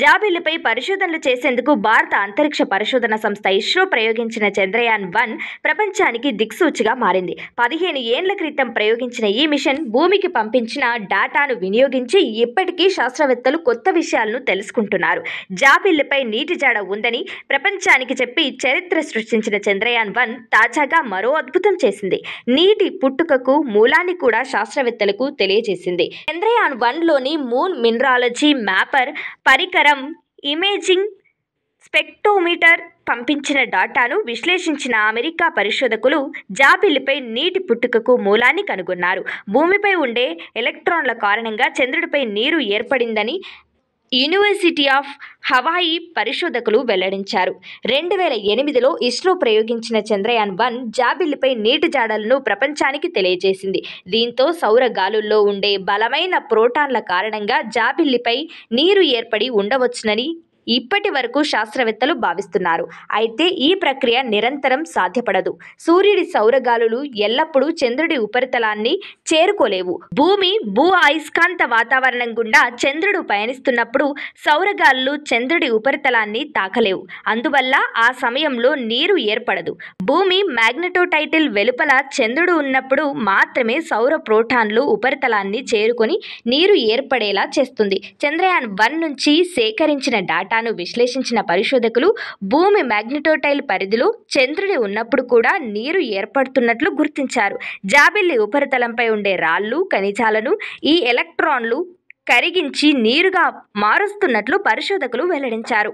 జాబిలుపై పరిశోధనలు చేసేందుకు భారత అంతరిక్ష పరిశోధన సంస్థ ఇస్రో ప్రయోగించిన చంద్రయాన్ వన్ ప్రపంచానికి దిక్సూచిగా మారింది పదిహేను ఏండ్ల క్రితం ప్రయోగించిన ఈ మిషన్ భూమికి పంపించిన డాటాను వినియోగించి ఇప్పటికీ శాస్త్రవేత్తలు కొత్త విషయాలను తెలుసుకుంటున్నారు జాబిల్లిపై నీటి జాడ ఉందని ప్రపంచానికి చెప్పి చరిత్ర సృష్టించిన చంద్రయాన్ వన్ తాజాగా మరో అద్భుతం చేసింది నీటి పుట్టుకకు మూలాన్ని కూడా శాస్త్రవేత్తలకు తెలియజేసింది చంద్రయాన్ వన్లోని మూన్ మినరాలజీ మ్యాపర్ పరికర ప్రకారం ఇమేజింగ్ స్పెక్టోమీటర్ పంపించిన డాటాను విశ్లేషించిన అమెరికా పరిశోధకులు జాబిలిపై నీటి పుట్టుకకు మూలాన్ని కనుగొన్నారు భూమిపై ఉండే ఎలక్ట్రాన్ల కారణంగా చంద్రుడిపై నీరు ఏర్పడిందని యూనివర్సిటీ ఆఫ్ హవాయి పరిశోధకులు వెల్లడించారు రెండు వేల ఎనిమిదిలో ఇస్రో ప్రయోగించిన చంద్రయాన్ వన్ జాబిల్లిపై నీటి జాడలను ప్రపంచానికి తెలియజేసింది దీంతో సౌర గాలుల్లో ఉండే బలమైన ప్రోటాన్ల కారణంగా జాబిల్లిపై నీరు ఏర్పడి ఉండవచ్చునని ఇప్పటి వరకు శాస్త్రవేత్తలు భావిస్తున్నారు అయితే ఈ ప్రక్రియ నిరంతరం సాధ్యపడదు సూర్యుడి సౌరగాలులు ఎల్లప్పుడూ చంద్రుడి ఉపరితలాన్ని చేరుకోలేవు భూమి భూ అయస్కాంత వాతావరణం గుండా చంద్రుడు పయనిస్తున్నప్పుడు సౌరగాలులు చంద్రుడి ఉపరితలాన్ని తాకలేవు అందువల్ల ఆ సమయంలో నీరు ఏర్పడదు భూమి మ్యాగ్నెటోటైటిల్ వెలుపల చంద్రుడు ఉన్నప్పుడు మాత్రమే సౌర ప్రోటాన్లు ఉపరితలాన్ని చేరుకొని నీరు ఏర్పడేలా చేస్తుంది చంద్రయాన్ వన్ నుంచి సేకరించిన డాటా డేటాను విశ్లేషించిన పరిశోధకులు భూమి మ్యాగ్నెటోటైల్ పరిధిలో చంద్రుడి ఉన్నప్పుడు కూడా నీరు ఏర్పడుతున్నట్లు గుర్తించారు జాబిల్లి ఉపరితలంపై ఉండే రాళ్ళు ఖనిజాలను ఈ ఎలక్ట్రాన్లు కరిగించి నీరుగా మారుస్తున్నట్లు పరిశోధకులు వెల్లడించారు